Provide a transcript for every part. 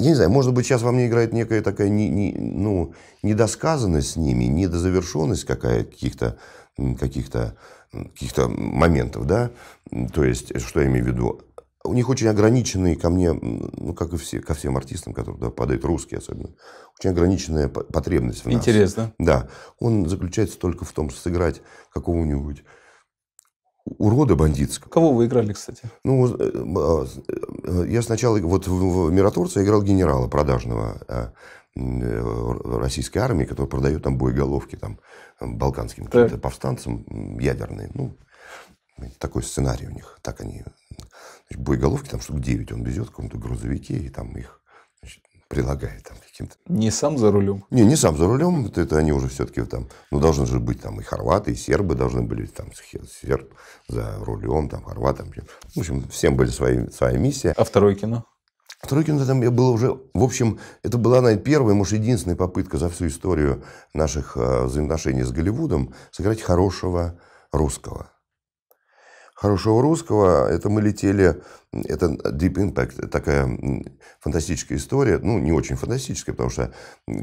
я не знаю, может быть, сейчас во мне играет некая такая не, не, ну, недосказанность с ними, недозавершенность какая-то каких-то каких-то каких-то моментов, да, то есть, что я имею в виду, у них очень ограниченные ко мне, ну, как и все, ко всем артистам, которые да падают, русские особенно, очень ограниченная потребность в нас. Интересно. Да. Он заключается только в том, что сыграть какого-нибудь урода бандитского. Кого вы играли, кстати? Ну, э, э, я сначала вот в Миротворце играл генерала продажного а, э, российской армии, который продает там боеголовки там, балканским да. повстанцам ядерные. Ну, такой сценарий у них. Так они... Значит, боеголовки там штук 9 он везет в каком-то грузовике, и там их значит, прилагает там каким-то. Не сам за рулем? Не, не сам за рулем. Это, это они уже все-таки там, ну, должны же быть там и хорваты, и сербы должны были там серб за рулем, там хорватом. В общем, всем были свои, свои миссии А второе кино? Второе кино там я был уже, в общем, это была, наверное, первая, может, единственная попытка за всю историю наших э, взаимоотношений с Голливудом сыграть хорошего русского хорошего русского. Это мы летели, это Deep Impact, такая фантастическая история. Ну, не очень фантастическая, потому что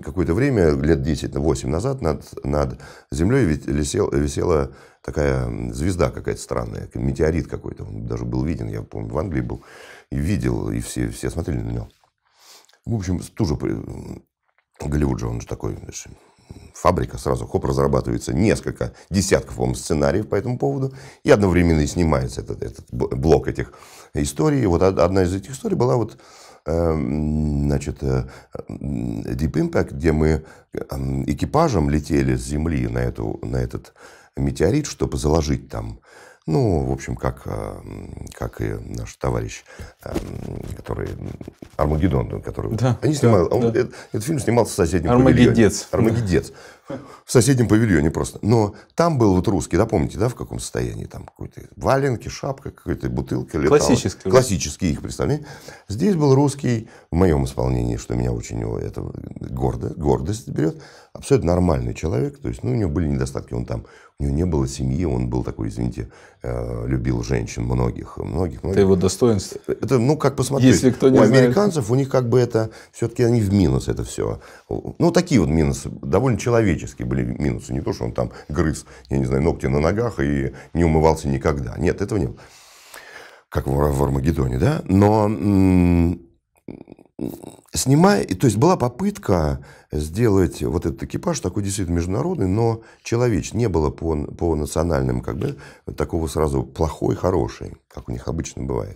какое-то время, лет 10-8 назад, над, над землей висел, висела такая звезда какая-то странная, метеорит какой-то. Он даже был виден, я помню, в Англии был. И видел, и все, все смотрели на него. В общем, тоже Голливуд же, он же такой, знаешь, фабрика сразу хоп разрабатывается несколько десятков вам сценариев по этому поводу, и одновременно и снимается этот, этот блок этих историй. И вот одна из этих историй была вот эм, значит, э, Deep Impact, где мы эм, экипажем летели с Земли на, эту, на этот метеорит, чтобы заложить там ну, в общем, как, а, как и наш товарищ, а, который Армагеддон, который... Да, они снимали, да, он, да. Этот, этот фильм снимался в соседнем Армагеддец. Армагеддец в соседнем павильоне просто. Но там был вот русский, да, помните, да, в каком состоянии там какой-то валенки, шапка, какая-то бутылка летала. Классический. Классический их представление. Здесь был русский в моем исполнении, что меня очень его это гордо, гордость берет. Абсолютно нормальный человек, то есть, ну, у него были недостатки, он там, у него не было семьи, он был такой, извините, э, любил женщин многих, многих, многих. Это его достоинство. Это, ну, как посмотреть. Если кто не у знает. американцев, у них как бы это, все-таки они в минус это все. Ну, такие вот минусы, довольно человеческие человеческие были минусы. Не то, что он там грыз, я не знаю, ногти на ногах и не умывался никогда. Нет, этого не было. Как в, в Армагеддоне, да? Но снимая, то есть была попытка сделать вот этот экипаж такой действительно международный, но человеч не было по, по национальным, как бы, такого сразу плохой, хороший, как у них обычно бывает.